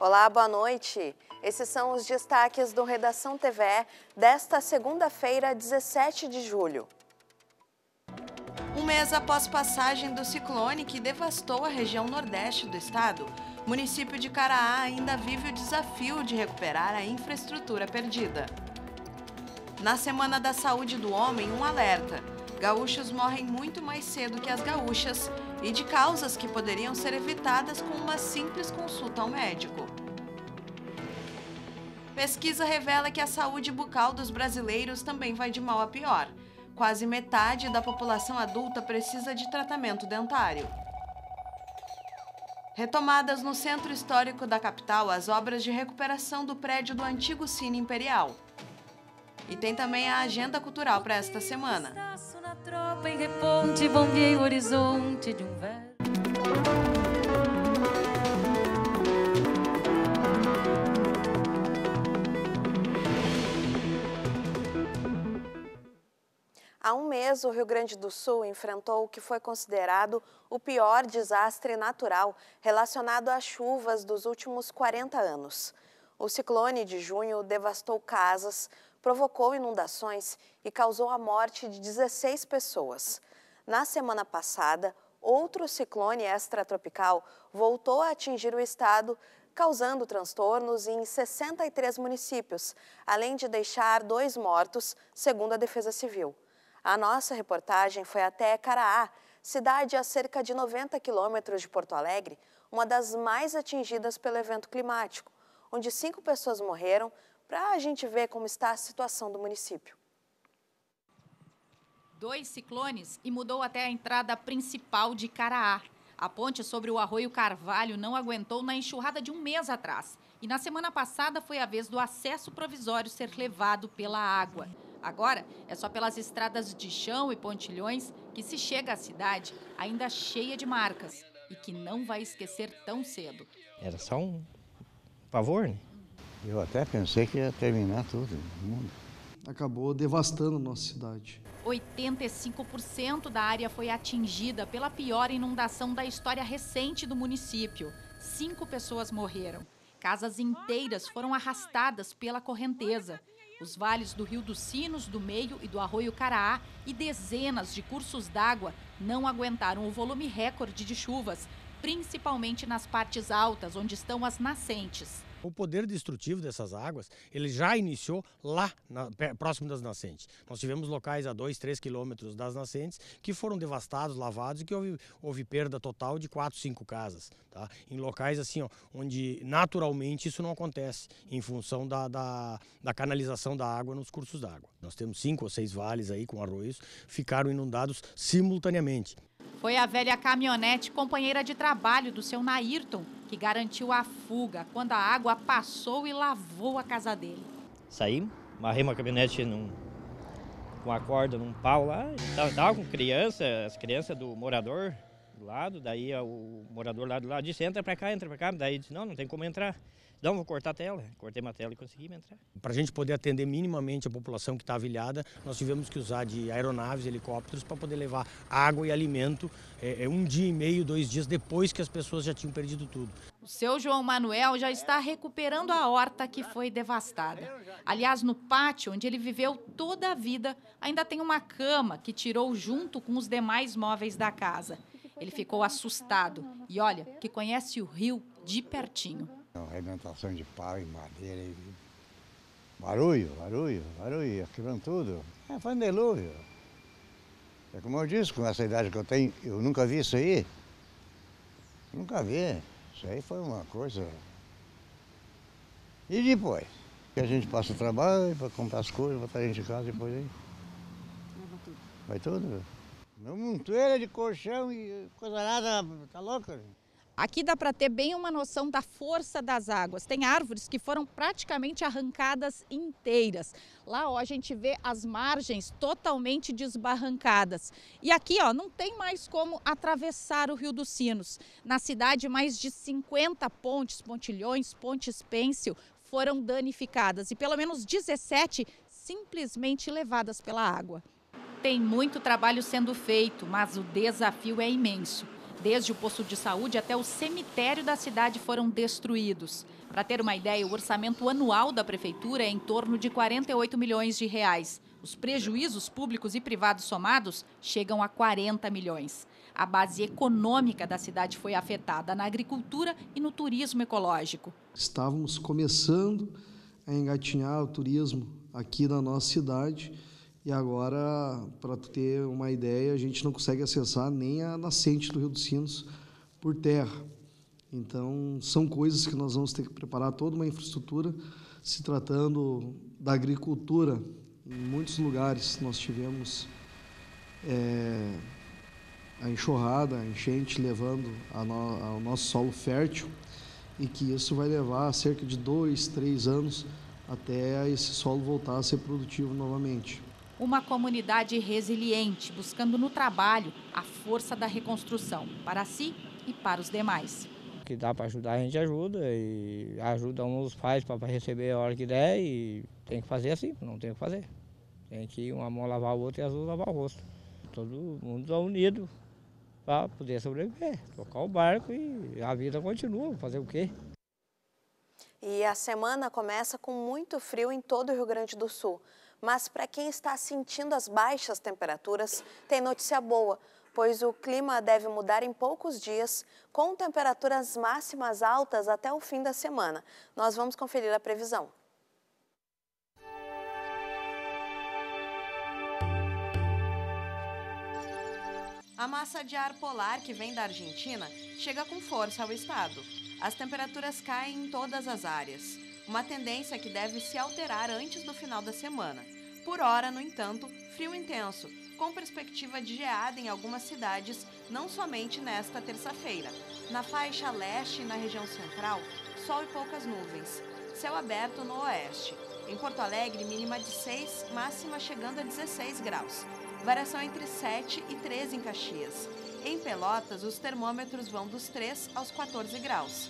Olá, boa noite. Esses são os destaques do Redação TV desta segunda-feira, 17 de julho. Um mês após passagem do ciclone que devastou a região nordeste do estado, município de Caraá ainda vive o desafio de recuperar a infraestrutura perdida. Na Semana da Saúde do Homem, um alerta. Gaúchos morrem muito mais cedo que as gaúchas e de causas que poderiam ser evitadas com uma simples consulta ao médico. Pesquisa revela que a saúde bucal dos brasileiros também vai de mal a pior. Quase metade da população adulta precisa de tratamento dentário. Retomadas no centro histórico da capital as obras de recuperação do prédio do antigo Cine Imperial. E tem também a agenda cultural para esta semana. Há um mês, o Rio Grande do Sul enfrentou o que foi considerado o pior desastre natural relacionado às chuvas dos últimos 40 anos. O ciclone de junho devastou casas, provocou inundações e causou a morte de 16 pessoas. Na semana passada, outro ciclone extratropical voltou a atingir o estado, causando transtornos em 63 municípios, além de deixar dois mortos, segundo a Defesa Civil. A nossa reportagem foi até Caraá, cidade a cerca de 90 quilômetros de Porto Alegre, uma das mais atingidas pelo evento climático, onde cinco pessoas morreram, para a gente ver como está a situação do município. Dois ciclones e mudou até a entrada principal de Caraá. A ponte sobre o arroio Carvalho não aguentou na enxurrada de um mês atrás. E na semana passada foi a vez do acesso provisório ser levado pela água. Agora é só pelas estradas de chão e pontilhões que se chega à cidade ainda cheia de marcas e que não vai esquecer tão cedo. Era só um pavor, né? Eu até pensei que ia terminar tudo, o mundo. Acabou devastando nossa cidade. 85% da área foi atingida pela pior inundação da história recente do município. Cinco pessoas morreram. Casas inteiras foram arrastadas pela correnteza os vales do Rio dos Sinos, do Meio e do Arroio Caraá e dezenas de cursos d'água não aguentaram o volume recorde de chuvas, principalmente nas partes altas, onde estão as nascentes. O poder destrutivo dessas águas, ele já iniciou lá, na, próximo das nascentes. Nós tivemos locais a 2, 3 quilômetros das nascentes que foram devastados, lavados e que houve, houve perda total de 4, 5 casas. Tá? Em locais assim, ó, onde naturalmente isso não acontece, em função da, da, da canalização da água nos cursos d'água. Nós temos cinco ou seis vales aí com arroios, ficaram inundados simultaneamente. Foi a velha caminhonete companheira de trabalho do seu Nairton que garantiu a fuga quando a água passou e lavou a casa dele. Saí, marrei uma caminhonete num, com a corda num pau lá, e com criança, as crianças do morador, do lado, daí o morador lá do lado disse, entra para cá, entra para cá. Daí disse, não, não tem como entrar. Não, vou cortar a tela. Cortei uma tela e conseguimos entrar. Para a gente poder atender minimamente a população que está avilhada, nós tivemos que usar de aeronaves, helicópteros, para poder levar água e alimento é, é, um dia e meio, dois dias depois que as pessoas já tinham perdido tudo. O seu João Manuel já está recuperando a horta que foi devastada. Aliás, no pátio onde ele viveu toda a vida, ainda tem uma cama que tirou junto com os demais móveis da casa. Ele ficou assustado e olha que conhece o rio de pertinho. Arrebentação de pau e madeira e barulho, barulho, barulho, quebrando tudo. É, foi um delúvio. É como eu disse, com essa idade que eu tenho, eu nunca vi isso aí. Nunca vi. Isso aí foi uma coisa. E depois? Que a gente passa o trabalho para comprar as coisas, botar a gente em casa depois aí. Vai tudo. Vai tudo? Uma montoeira de colchão e coisa nada, tá louco? Gente. Aqui dá para ter bem uma noção da força das águas. Tem árvores que foram praticamente arrancadas inteiras. Lá ó, a gente vê as margens totalmente desbarrancadas. E aqui ó, não tem mais como atravessar o Rio dos Sinos. Na cidade, mais de 50 pontes, pontilhões, pontes pêncil foram danificadas e pelo menos 17 simplesmente levadas pela água. Tem muito trabalho sendo feito, mas o desafio é imenso. Desde o posto de saúde até o cemitério da cidade foram destruídos. Para ter uma ideia, o orçamento anual da prefeitura é em torno de 48 milhões de reais. Os prejuízos públicos e privados somados chegam a 40 milhões. A base econômica da cidade foi afetada na agricultura e no turismo ecológico. Estávamos começando a engatinhar o turismo aqui na nossa cidade e agora, para ter uma ideia, a gente não consegue acessar nem a nascente do Rio dos Sinos por terra. Então, são coisas que nós vamos ter que preparar toda uma infraestrutura, se tratando da agricultura. Em muitos lugares nós tivemos é, a enxurrada, a enchente levando no, ao nosso solo fértil, e que isso vai levar cerca de dois, três anos até esse solo voltar a ser produtivo novamente uma comunidade resiliente, buscando no trabalho a força da reconstrução para si e para os demais. O que dá para ajudar, a gente ajuda e ajuda uns pais para receber a hora que der e tem que fazer assim, não tem o que fazer. Tem que uma mão lavar o outro e as duas lavar o rosto. Todo mundo está unido para poder sobreviver, tocar o barco e a vida continua, fazer o quê? E a semana começa com muito frio em todo o Rio Grande do Sul. Mas para quem está sentindo as baixas temperaturas, tem notícia boa, pois o clima deve mudar em poucos dias, com temperaturas máximas altas até o fim da semana. Nós vamos conferir a previsão. A massa de ar polar que vem da Argentina chega com força ao estado. As temperaturas caem em todas as áreas uma tendência que deve se alterar antes do final da semana. Por hora, no entanto, frio intenso, com perspectiva de geada em algumas cidades, não somente nesta terça-feira. Na faixa leste e na região central, sol e poucas nuvens. Céu aberto no oeste. Em Porto Alegre, mínima de 6, máxima chegando a 16 graus. Variação entre 7 e 13 em Caxias. Em Pelotas, os termômetros vão dos 3 aos 14 graus.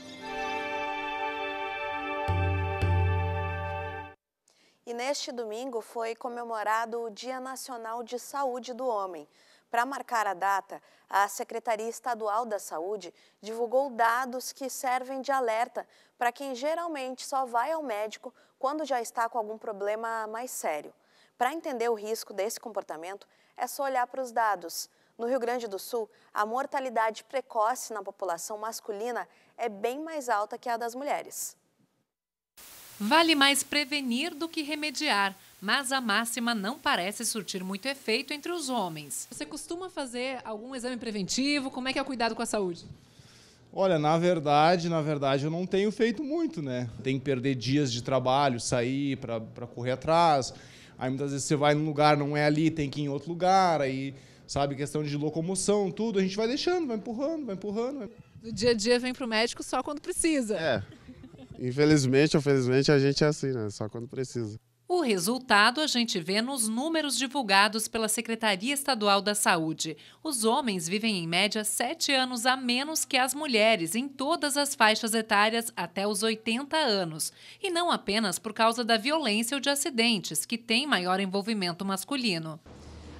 neste domingo foi comemorado o Dia Nacional de Saúde do Homem. Para marcar a data, a Secretaria Estadual da Saúde divulgou dados que servem de alerta para quem geralmente só vai ao médico quando já está com algum problema mais sério. Para entender o risco desse comportamento, é só olhar para os dados. No Rio Grande do Sul, a mortalidade precoce na população masculina é bem mais alta que a das mulheres. Vale mais prevenir do que remediar, mas a máxima não parece surtir muito efeito entre os homens. Você costuma fazer algum exame preventivo? Como é que é o cuidado com a saúde? Olha, na verdade, na verdade eu não tenho feito muito, né? Tem que perder dias de trabalho, sair para correr atrás. Aí muitas vezes você vai num lugar, não é ali, tem que ir em outro lugar, aí sabe, questão de locomoção, tudo, a gente vai deixando, vai empurrando, vai empurrando. Do dia a dia vem pro médico só quando precisa. É. Infelizmente ou felizmente, a gente é assim, né? Só quando precisa. O resultado a gente vê nos números divulgados pela Secretaria Estadual da Saúde. Os homens vivem em média sete anos a menos que as mulheres em todas as faixas etárias até os 80 anos. E não apenas por causa da violência ou de acidentes, que tem maior envolvimento masculino.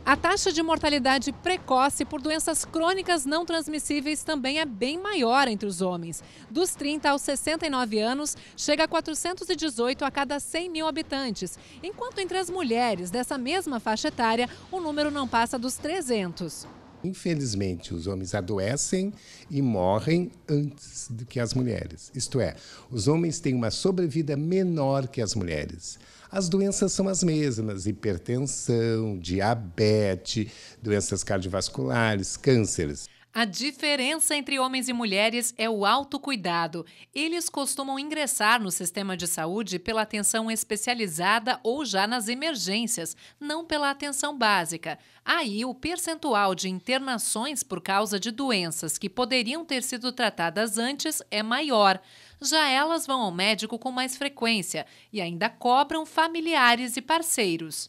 A taxa de mortalidade precoce por doenças crônicas não transmissíveis também é bem maior entre os homens. Dos 30 aos 69 anos, chega a 418 a cada 100 mil habitantes, enquanto entre as mulheres dessa mesma faixa etária, o número não passa dos 300. Infelizmente, os homens adoecem e morrem antes do que as mulheres. Isto é, os homens têm uma sobrevida menor que as mulheres as doenças são as mesmas: hipertensão, diabetes, doenças cardiovasculares, cânceres. A diferença entre homens e mulheres é o autocuidado. Eles costumam ingressar no sistema de saúde pela atenção especializada ou já nas emergências, não pela atenção básica. Aí, o percentual de internações por causa de doenças que poderiam ter sido tratadas antes é maior. Já elas vão ao médico com mais frequência e ainda cobram familiares e parceiros.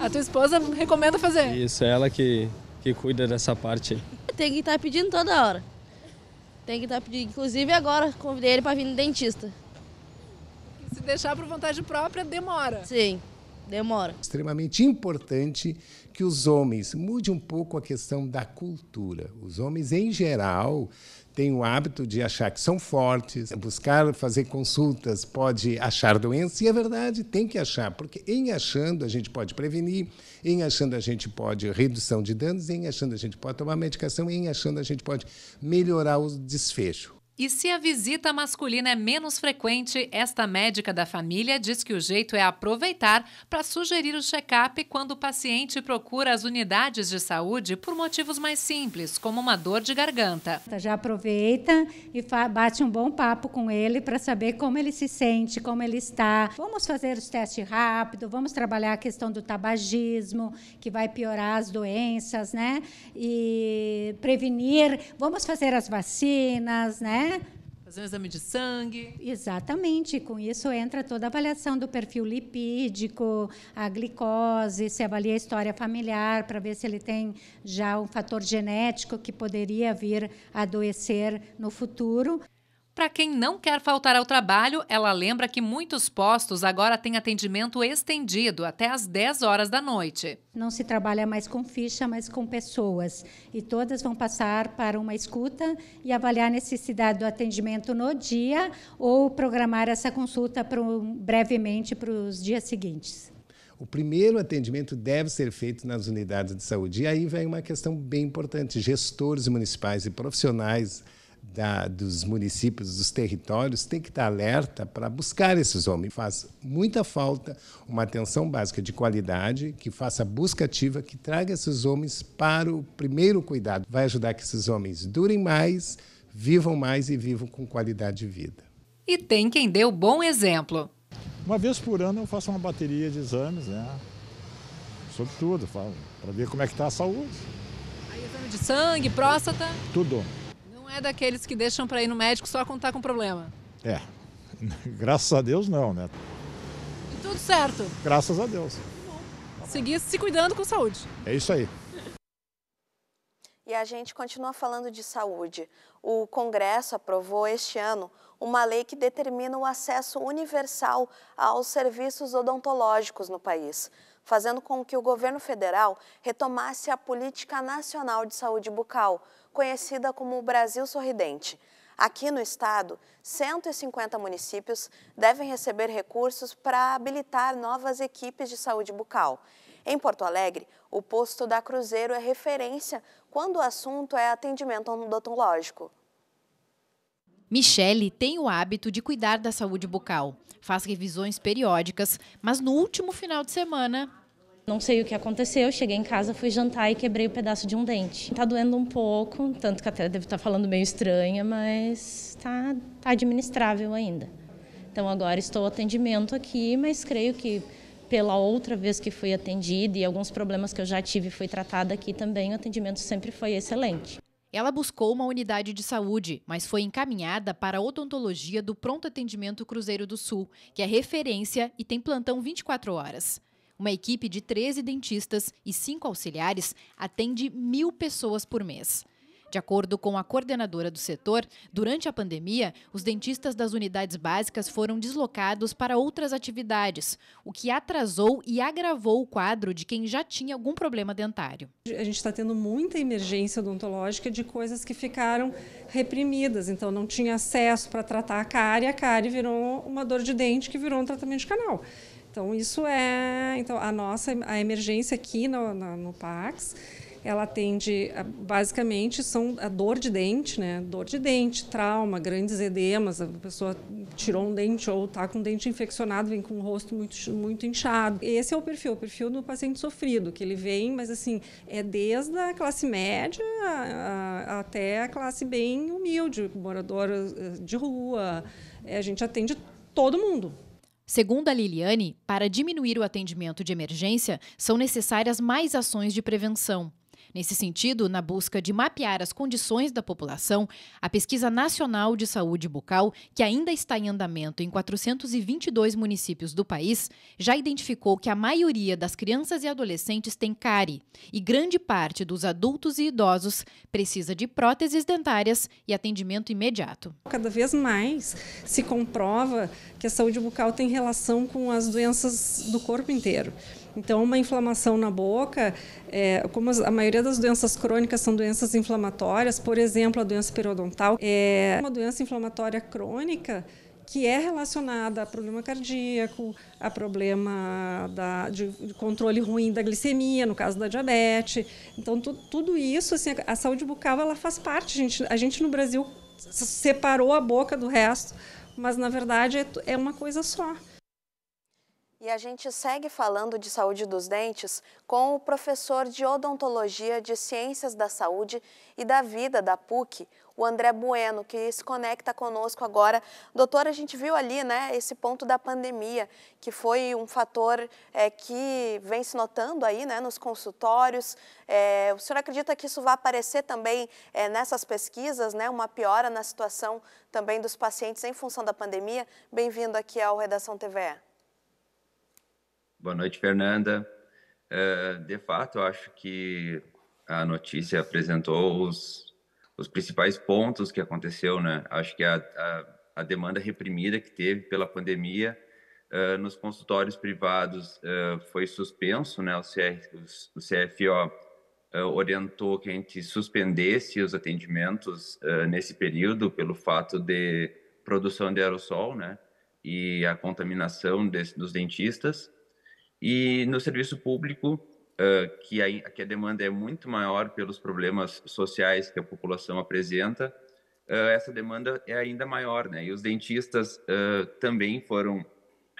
A tua esposa recomenda fazer? Isso, é ela que que cuida dessa parte aí? Tem que estar tá pedindo toda hora. Tem que estar tá pedindo. Inclusive agora convidei ele para vir no dentista. Se deixar por vontade própria, demora. Sim. Demora. Extremamente importante que os homens mude um pouco a questão da cultura. Os homens, em geral, têm o hábito de achar que são fortes, buscar fazer consultas, pode achar doença, e é verdade, tem que achar, porque em achando a gente pode prevenir, em achando a gente pode redução de danos, em achando a gente pode tomar medicação, em achando a gente pode melhorar o desfecho. E se a visita masculina é menos frequente, esta médica da família diz que o jeito é aproveitar para sugerir o check-up quando o paciente procura as unidades de saúde por motivos mais simples, como uma dor de garganta. Já aproveita e bate um bom papo com ele para saber como ele se sente, como ele está. Vamos fazer os testes rápido, vamos trabalhar a questão do tabagismo, que vai piorar as doenças, né? E prevenir, vamos fazer as vacinas, né? Né? Fazer um exame de sangue. Exatamente. Com isso entra toda a avaliação do perfil lipídico, a glicose, se avalia a história familiar para ver se ele tem já um fator genético que poderia vir a adoecer no futuro. Para quem não quer faltar ao trabalho, ela lembra que muitos postos agora têm atendimento estendido até às 10 horas da noite. Não se trabalha mais com ficha, mas com pessoas. E todas vão passar para uma escuta e avaliar a necessidade do atendimento no dia ou programar essa consulta para brevemente para os dias seguintes. O primeiro atendimento deve ser feito nas unidades de saúde. E aí vem uma questão bem importante: gestores municipais e profissionais da, dos municípios, dos territórios, tem que estar alerta para buscar esses homens. Faz muita falta uma atenção básica de qualidade, que faça busca ativa, que traga esses homens para o primeiro cuidado. Vai ajudar que esses homens durem mais, vivam mais e vivam com qualidade de vida. E tem quem deu bom exemplo. Uma vez por ano eu faço uma bateria de exames, né? Sobre tudo, para ver como é que está a saúde. Aí exame de sangue, próstata? Tudo. Não é daqueles que deixam para ir no médico só quando está com problema. É, graças a Deus não, né? E tudo certo? Graças a Deus. Seguir se cuidando com saúde. É isso aí. E a gente continua falando de saúde. O Congresso aprovou este ano uma lei que determina o acesso universal aos serviços odontológicos no país fazendo com que o governo federal retomasse a Política Nacional de Saúde Bucal, conhecida como Brasil Sorridente. Aqui no estado, 150 municípios devem receber recursos para habilitar novas equipes de saúde bucal. Em Porto Alegre, o posto da Cruzeiro é referência quando o assunto é atendimento odontológico. Michele tem o hábito de cuidar da saúde bucal. Faz revisões periódicas, mas no último final de semana. Não sei o que aconteceu, cheguei em casa, fui jantar e quebrei o um pedaço de um dente. Tá doendo um pouco, tanto que até deve estar tá falando meio estranha, mas tá, tá administrável ainda. Então agora estou atendimento aqui, mas creio que pela outra vez que fui atendida e alguns problemas que eu já tive fui tratada aqui também, o atendimento sempre foi excelente. Ela buscou uma unidade de saúde, mas foi encaminhada para a odontologia do Pronto Atendimento Cruzeiro do Sul, que é referência e tem plantão 24 horas. Uma equipe de 13 dentistas e 5 auxiliares atende mil pessoas por mês. De acordo com a coordenadora do setor, durante a pandemia, os dentistas das unidades básicas foram deslocados para outras atividades, o que atrasou e agravou o quadro de quem já tinha algum problema dentário. A gente está tendo muita emergência odontológica de coisas que ficaram reprimidas, então não tinha acesso para tratar a cárie, a cárie virou uma dor de dente que virou um tratamento de canal. Então isso é, então a nossa a emergência aqui no, no, no Pax ela atende basicamente são a dor de dente, né? Dor de dente, trauma, grandes edemas, a pessoa tirou um dente ou está com um dente infeccionado, vem com o rosto muito, muito inchado. Esse é o perfil, o perfil do paciente sofrido, que ele vem, mas assim, é desde a classe média a, a, até a classe bem humilde, morador eh, de rua. É, a gente atende todo mundo. Segundo a Liliane, para diminuir o atendimento de emergência, são necessárias mais ações de prevenção. Nesse sentido, na busca de mapear as condições da população, a Pesquisa Nacional de Saúde Bucal, que ainda está em andamento em 422 municípios do país, já identificou que a maioria das crianças e adolescentes tem cárie e grande parte dos adultos e idosos precisa de próteses dentárias e atendimento imediato. Cada vez mais se comprova que a saúde bucal tem relação com as doenças do corpo inteiro. Então, uma inflamação na boca, é, como a maioria das doenças crônicas são doenças inflamatórias, por exemplo, a doença periodontal é uma doença inflamatória crônica que é relacionada a problema cardíaco, a problema da, de, de, controle ruim da glicemia, no caso da diabetes. Então, tu, tudo isso, assim, a, a saúde bucal ela faz parte. A gente, a gente no Brasil separou a boca do resto, mas na verdade é, é uma coisa só. E a gente segue falando de saúde dos dentes com o professor de odontologia de Ciências da Saúde e da Vida da PUC, o André Bueno, que se conecta conosco agora. Doutor, a gente viu ali né, esse ponto da pandemia, que foi um fator é, que vem se notando aí né, nos consultórios. É, o senhor acredita que isso vai aparecer também é, nessas pesquisas, né, uma piora na situação também dos pacientes em função da pandemia? Bem-vindo aqui ao Redação TVE. Boa noite, Fernanda. É, de fato, acho que a notícia apresentou os, os principais pontos que aconteceu, né? Acho que a, a, a demanda reprimida que teve pela pandemia uh, nos consultórios privados uh, foi suspenso, né? O, CR, o, CFO orientou que a gente suspendesse os atendimentos nesse período pelo fato de produção de aerossol, né? E a contaminação dos dentistas. E no serviço público, uh, que, a, que, a, demanda é muito maior pelos problemas sociais que a população apresenta, uh, essa demanda é ainda maior, né? E os dentistas uh, também foram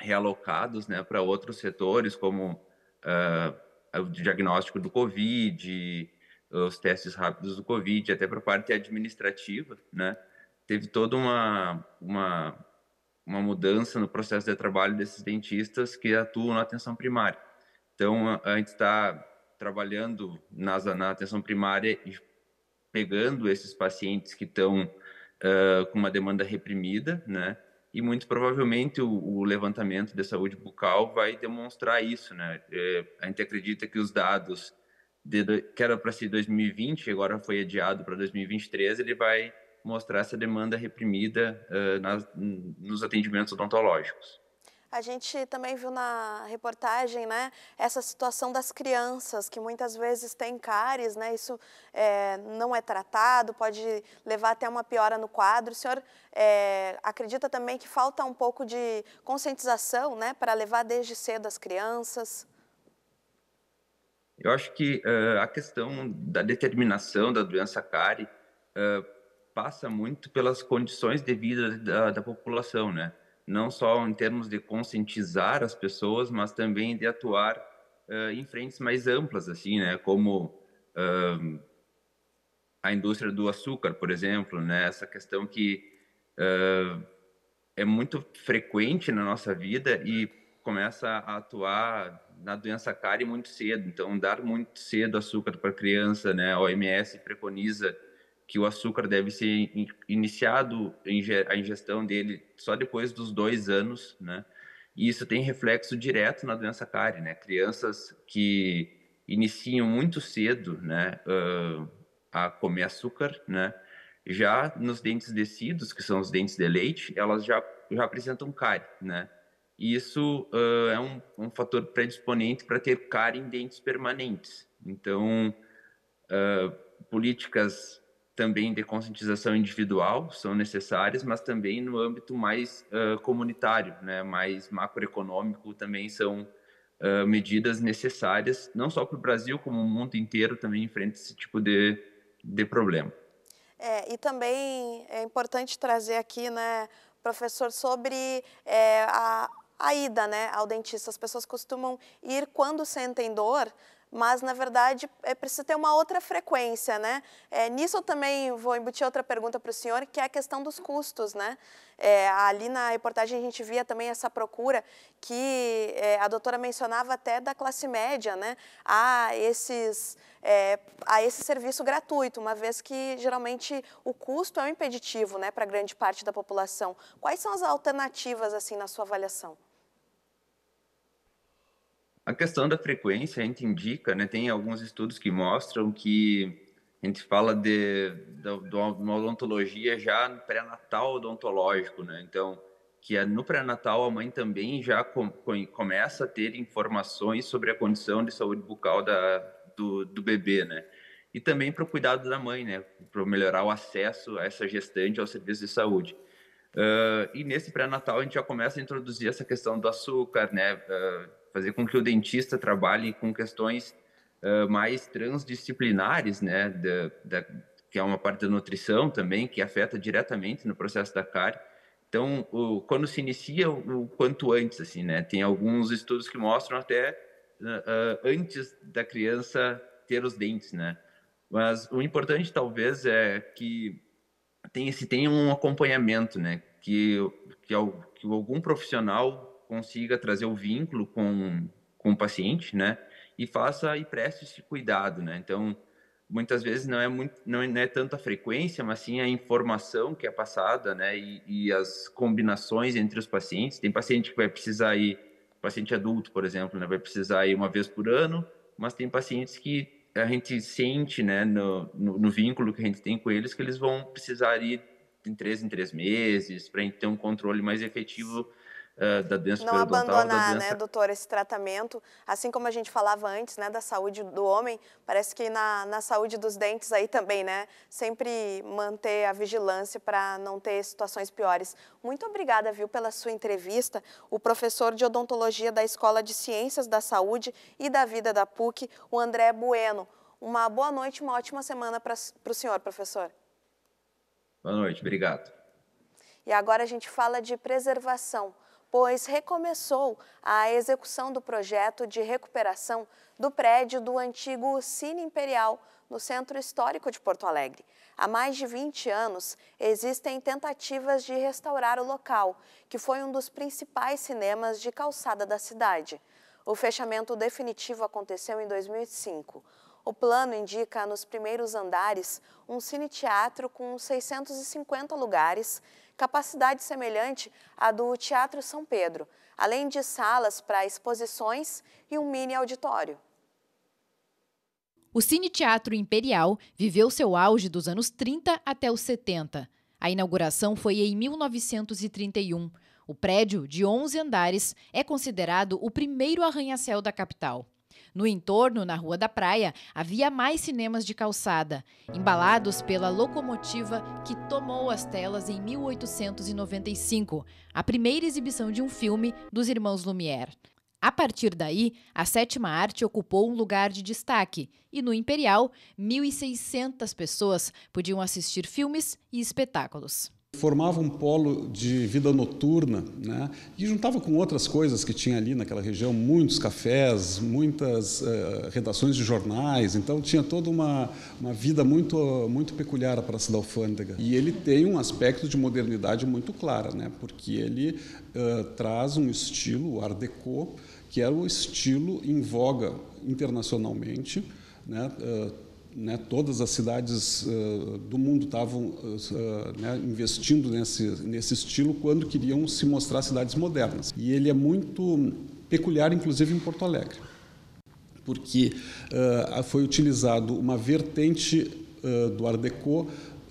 realocados, né, para outros setores, como o diagnóstico do COVID, os testes rápidos do Covid, até para a parte administrativa, né? Teve toda uma, uma uma mudança no processo de trabalho desses dentistas que atuam na atenção primária. Então, a gente está trabalhando nas, na atenção primária e pegando esses pacientes que estão uh, com uma demanda reprimida, né? E muito provavelmente o, o, levantamento de saúde bucal vai demonstrar isso, né? É, a gente acredita que os dados, de, que era para ser 2020, agora foi adiado para 2023, ele vai mostrar essa demanda reprimida uh, nas, nos atendimentos odontológicos. A gente também viu na reportagem, né, essa situação das crianças que muitas vezes têm cáries, né, isso é, não é tratado, pode levar até uma piora no quadro. O senhor é, acredita também que falta um pouco de conscientização, né, para levar desde cedo as crianças? Eu acho que uh, a questão da determinação da doença cárie uh, passa muito pelas condições de vida da, da população, né? Não só em termos de conscientizar as pessoas, mas também de atuar uh, em frentes mais amplas, assim, né? Como uh, a indústria do açúcar, por exemplo, né? Essa questão que uh, é muito frequente na nossa vida e começa a atuar na doença cárie muito cedo. Então, dar muito cedo açúcar para criança, né? A OMS preconiza que o açúcar deve ser iniciado a ingestão dele só depois dos dois anos, né? E isso tem reflexo direto na doença cárie, né? Crianças que iniciam muito cedo, né, uh, a comer açúcar, né? Já nos dentes descidos, que são os dentes de leite, elas já já apresentam cárie, né? E isso uh, é um, um fator predisponente para ter cárie em dentes permanentes. Então, uh, políticas também de conscientização individual são necessárias, mas também no âmbito mais uh, comunitário, né, mais macroeconômico, também são uh, medidas necessárias, não só para o Brasil, como o mundo inteiro também enfrenta esse tipo de, de problema. É, e também é importante trazer aqui, né, professor, sobre é, a, a ida né, ao dentista. As pessoas costumam ir quando sentem dor, mas na verdade é preciso ter uma outra frequência, né? É, nisso eu também vou embutir outra pergunta para o senhor, que é a questão dos custos, né? É, ali na reportagem a gente via também essa procura que é, a doutora mencionava até da classe média, né? A esses é, a esse serviço gratuito, uma vez que geralmente o custo é um impeditivo, né, para grande parte da população. Quais são as alternativas assim na sua avaliação? A questão da frequência, a gente indica, né, tem alguns estudos que mostram que a gente fala de, de, de uma odontologia já pré-natal odontológico, né? Então, que é no pré-natal a mãe também já com, com, começa a ter informações sobre a condição de saúde bucal da, do, do bebê, né? E também para o cuidado da mãe, né? Para melhorar o acesso a essa gestante ao serviço de saúde. Uh, e nesse pré-natal a gente já começa a introduzir essa questão do açúcar, né? Uh, fazer com que o dentista trabalhe com questões uh, mais transdisciplinares, né, da, da, que é uma parte da nutrição também, que afeta diretamente no processo da cárie. Então, o, quando se inicia, o, o quanto antes, assim, né, tem alguns estudos que mostram até uh, antes da criança ter os dentes, né. Mas o importante, talvez, é que tem, se tenha um acompanhamento, né, que, que, que algum profissional consiga trazer o vínculo com, com o paciente, né? E faça e preste esse cuidado, né? Então, muitas vezes não é muito, não é, não é tanto a frequência, mas sim a informação que é passada, né? E, e, as combinações entre os pacientes. Tem paciente que vai precisar ir, paciente adulto, por exemplo, né? Vai precisar ir uma vez por ano, mas tem pacientes que a gente sente, né? No, no, no vínculo que a gente tem com eles, que eles vão precisar ir em três em três meses para a gente ter um controle mais efetivo é, da doença Não abandonar, né, doença... né, doutor, esse tratamento. Assim como a gente falava antes, né, da saúde do homem, parece que na, na saúde dos dentes aí também, né? Sempre manter a vigilância para não ter situações piores. Muito obrigada, viu, pela sua entrevista. O professor de odontologia da Escola de Ciências da Saúde e da Vida da PUC, o André Bueno. Uma boa noite, uma ótima semana para o senhor, professor. Boa noite, obrigado. E agora a gente fala de preservação pois recomeçou a execução do projeto de recuperação do prédio do antigo Cine Imperial, no Centro Histórico de Porto Alegre. Há mais de 20 anos, existem tentativas de restaurar o local, que foi um dos principais cinemas de calçada da cidade. O fechamento definitivo aconteceu em 2005. O plano indica nos primeiros andares um cine-teatro com 650 lugares, capacidade semelhante à do Teatro São Pedro, além de salas para exposições e um mini auditório. O Cine Teatro Imperial viveu seu auge dos anos 30 até os 70. A inauguração foi em 1931. O prédio, de 11 andares, é considerado o primeiro arranha-céu da capital. No entorno, na Rua da Praia, havia mais cinemas de calçada, embalados pela locomotiva que tomou as telas em 1895, a primeira exibição de um filme dos irmãos Lumière. A partir daí, a sétima arte ocupou um lugar de destaque e no Imperial, 1.600 pessoas podiam assistir filmes e espetáculos formava um polo de vida noturna, né? E juntava com outras coisas que tinha ali naquela região, muitos cafés, muitas uh, redações de jornais. Então tinha toda uma, uma vida muito muito peculiar a Praça da Alfândega. E ele tem um aspecto de modernidade muito clara, né? Porque ele uh, traz um estilo, o Art Deco, que era o estilo em voga internacionalmente, né? Uh, né, todas as cidades uh, do mundo estavam uh, eh, eh, né, investindo nesse, nesse estilo quando queriam se mostrar cidades modernas. E ele é muito peculiar, inclusive em Porto Alegre, porque uh, foi utilizado uma vertente do Art Deco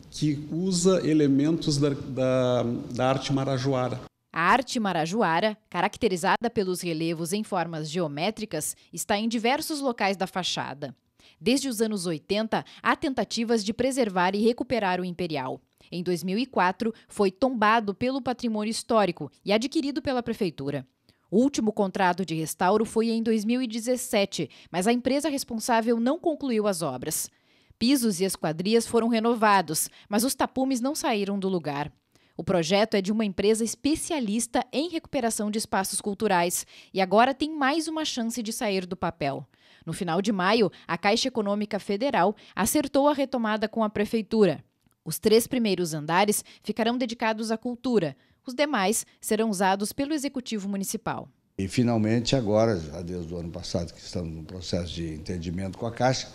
que usa elementos da, da, da arte marajoara. A arte marajoara, caracterizada pelos relevos em formas geométricas, está em diversos locais da fachada. Desde os anos 80, há tentativas de preservar e recuperar o Imperial. Em 2004, foi tombado pelo patrimônio histórico e adquirido pela prefeitura. O último contrato de restauro foi em 2017, mas a empresa responsável não concluiu as obras. Pisos e esquadrias foram renovados, mas os tapumes não saíram do lugar. O projeto é de uma empresa especialista em recuperação de espaços culturais e agora tem mais uma chance de sair do papel. No final de maio, a Caixa Econômica Federal acertou a retomada com a Prefeitura. Os três primeiros andares ficarão dedicados à cultura, os demais serão usados pelo Executivo Municipal. E finalmente, agora, já desde o ano passado, que estamos no processo de entendimento com a Caixa,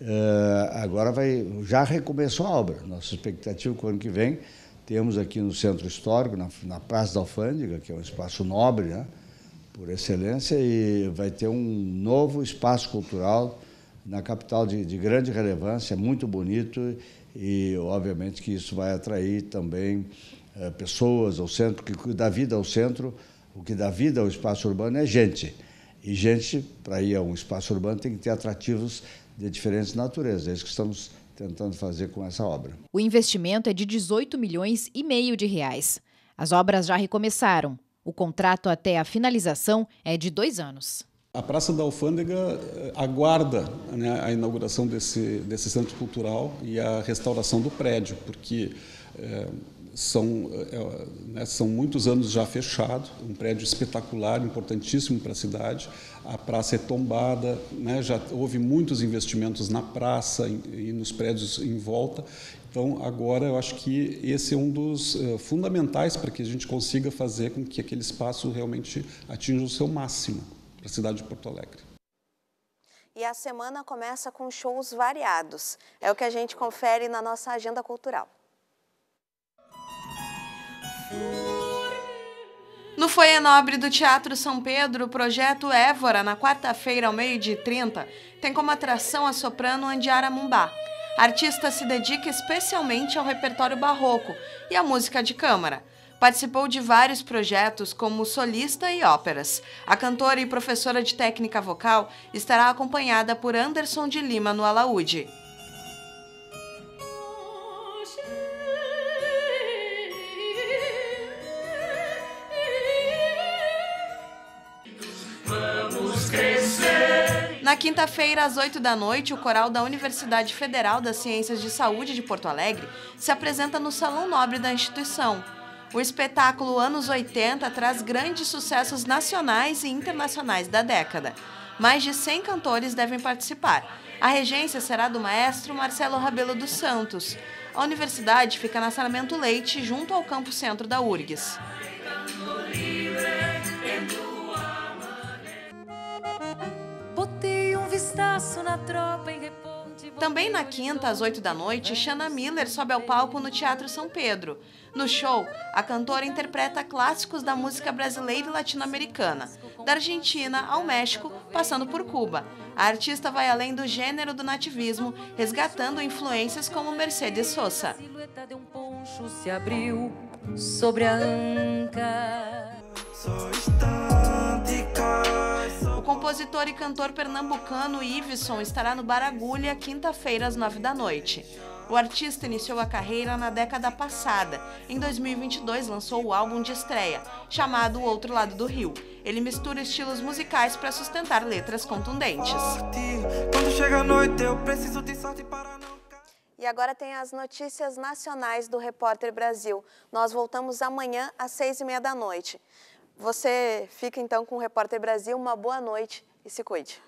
eh, agora vai, já recomeçou a obra. Nossa expectativa é que o ano que vem temos aqui no Centro Histórico, na, na Praça da Alfândega, que é um espaço nobre, né? por excelência e vai ter um novo espaço cultural na capital de, de grande relevância, é muito bonito e, obviamente, que isso vai atrair também é, pessoas ao centro, que dá vida ao centro, o que dá vida ao espaço urbano é gente. E gente, para ir a um espaço urbano, tem que ter atrativos de diferentes naturezas. É isso que estamos tentando fazer com essa obra. O investimento é de 18 milhões e meio de reais. As obras já recomeçaram. O contrato até a finalização é de dois anos. A Praça da Alfândega eh, aguarda né, a inauguração desse, desse centro cultural e a restauração do prédio, porque é, são, é, né, são muitos anos já fechado, um prédio espetacular, importantíssimo para a cidade. A praça é tombada, né, já houve muitos investimentos na praça e, e nos prédios em volta, então, agora, eu acho que esse é um dos uh, fundamentais para que a gente consiga fazer com que aquele espaço realmente atinja o seu máximo para a cidade de Porto Alegre. E a semana começa com shows variados. É o que a gente confere na nossa agenda cultural. No Foie Nobre do Teatro São Pedro, o projeto Évora, na quarta-feira, ao meio-dia e 30, tem como atração a soprano Andiara Mumbá artista se dedica especialmente ao repertório barroco e à música de câmara. Participou de vários projetos como solista e óperas. A cantora e professora de técnica vocal estará acompanhada por Anderson de Lima no alaúde. Na quinta-feira, às 8 da noite, o coral da Universidade Federal das Ciências de Saúde de Porto Alegre se apresenta no Salão Nobre da instituição. O espetáculo Anos 80 traz grandes sucessos nacionais e internacionais da década. Mais de 100 cantores devem participar. A regência será do maestro Marcelo Rabelo dos Santos. A universidade fica na Sarmento Leite, junto ao campo centro da URGS. na tropa Também na quinta, às 8 da noite, Shanna Miller sobe ao palco no Teatro São Pedro. No show, a cantora interpreta clássicos da música brasileira e latino-americana, da Argentina ao México, passando por Cuba. A artista vai além do gênero do nativismo, resgatando influências como Mercedes Sosa. O compositor e cantor pernambucano Iveson estará no Baragulha quinta-feira às nove da noite. O artista iniciou a carreira na década passada. Em 2022 lançou o álbum de estreia, chamado O Outro Lado do Rio. Ele mistura estilos musicais para sustentar letras contundentes. E agora tem as notícias nacionais do Repórter Brasil. Nós voltamos amanhã às seis e meia da noite. Você fica então com o Repórter Brasil. Uma boa noite e se cuide.